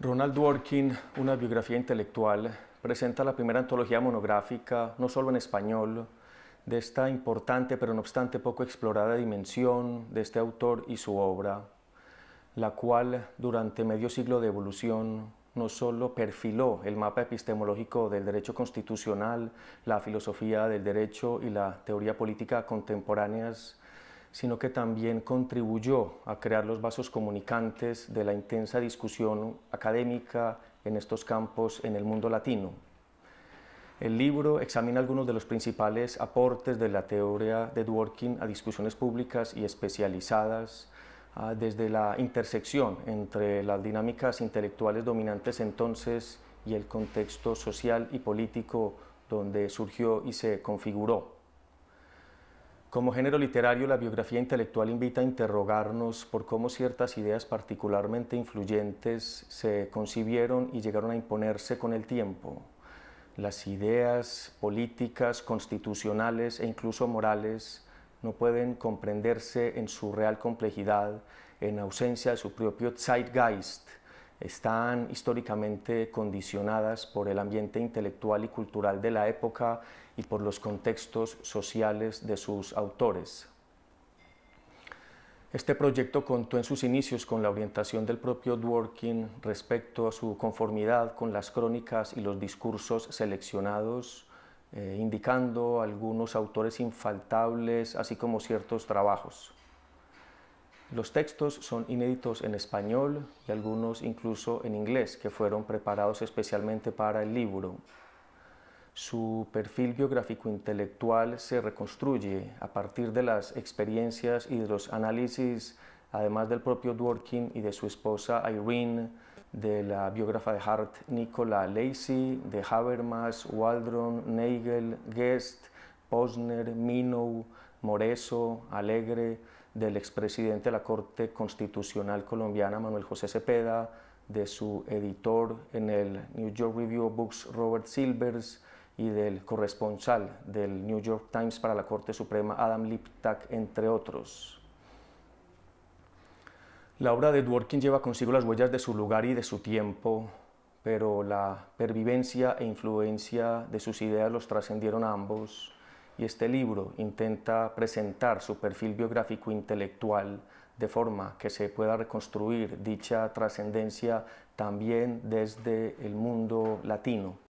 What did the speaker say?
Ronald Dworkin, una biografía intelectual, presenta la primera antología monográfica, no solo en español, de esta importante pero no obstante poco explorada dimensión de este autor y su obra, la cual durante medio siglo de evolución no solo perfiló el mapa epistemológico del derecho constitucional, la filosofía del derecho y la teoría política contemporáneas, sino que también contribuyó a crear los vasos comunicantes de la intensa discusión académica en estos campos en el mundo latino. El libro examina algunos de los principales aportes de la teoría de Dworkin a discusiones públicas y especializadas, ah, desde la intersección entre las dinámicas intelectuales dominantes entonces y el contexto social y político donde surgió y se configuró. Como género literario, la biografía intelectual invita a interrogarnos por cómo ciertas ideas particularmente influyentes se concibieron y llegaron a imponerse con el tiempo. Las ideas políticas, constitucionales e incluso morales no pueden comprenderse en su real complejidad, en ausencia de su propio zeitgeist, están históricamente condicionadas por el ambiente intelectual y cultural de la época y por los contextos sociales de sus autores. Este proyecto contó en sus inicios con la orientación del propio Dworkin respecto a su conformidad con las crónicas y los discursos seleccionados, eh, indicando algunos autores infaltables, así como ciertos trabajos. Los textos son inéditos en español y algunos incluso en inglés, que fueron preparados especialmente para el libro. Su perfil biográfico intelectual se reconstruye a partir de las experiencias y de los análisis, además del propio Dworkin y de su esposa Irene, de la biógrafa de Hart Nicola Lacey, de Habermas, Waldron, Nagel, Guest, Posner, Minow, Moreso, Alegre, del expresidente de la Corte Constitucional colombiana, Manuel José Cepeda, de su editor en el New York Review of Books, Robert Silvers, y del corresponsal del New York Times para la Corte Suprema, Adam Liptak, entre otros. La obra de Dworkin lleva consigo las huellas de su lugar y de su tiempo, pero la pervivencia e influencia de sus ideas los trascendieron a ambos y este libro intenta presentar su perfil biográfico intelectual de forma que se pueda reconstruir dicha trascendencia también desde el mundo latino.